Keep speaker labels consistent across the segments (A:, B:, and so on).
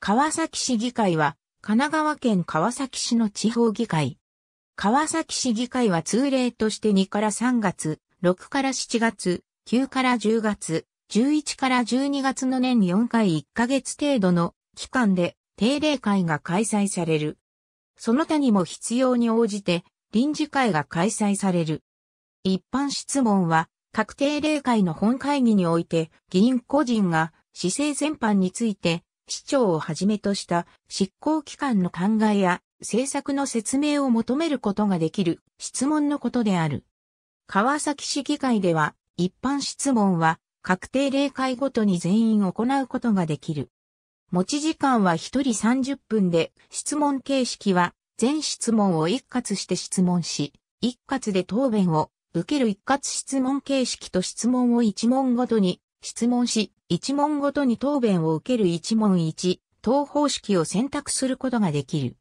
A: 川崎市議会は、神奈川県川崎市の地方議会。川崎市議会は通例として2から3月、6から7月、9から10月、11から12月の年4回1ヶ月程度の期間で定例会が開催される。その他にも必要に応じて臨時会が開催される。一般質問は、確定例会の本会議において議員個人が市政全般について市長をはじめとした執行機関の考えや政策の説明を求めることができる質問のことである。川崎市議会では一般質問は確定例会ごとに全員行うことができる。持ち時間は1人30分で質問形式は全質問を一括して質問し、一括で答弁を受ける一括質問形式と質問を一問ごとに質問し、一問ごとに答弁を受ける一問一答方式を選択することができる。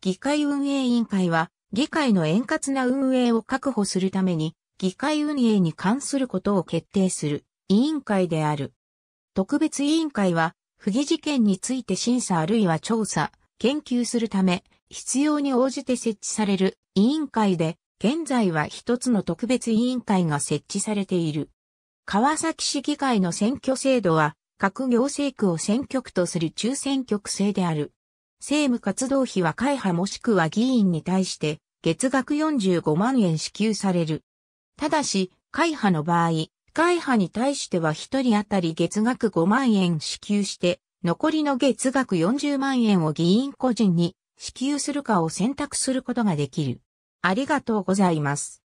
A: 議会運営委員会は、議会の円滑な運営を確保するために、議会運営に関することを決定する委員会である。特別委員会は、不義事件について審査あるいは調査、研究するため、必要に応じて設置される委員会で、現在は一つの特別委員会が設置されている。川崎市議会の選挙制度は、各行政区を選挙区とする中選挙区制である。政務活動費は会派もしくは議員に対して、月額45万円支給される。ただし、会派の場合、会派に対しては1人当たり月額5万円支給して、残りの月額40万円を議員個人に支給するかを選択することができる。ありがとうございます。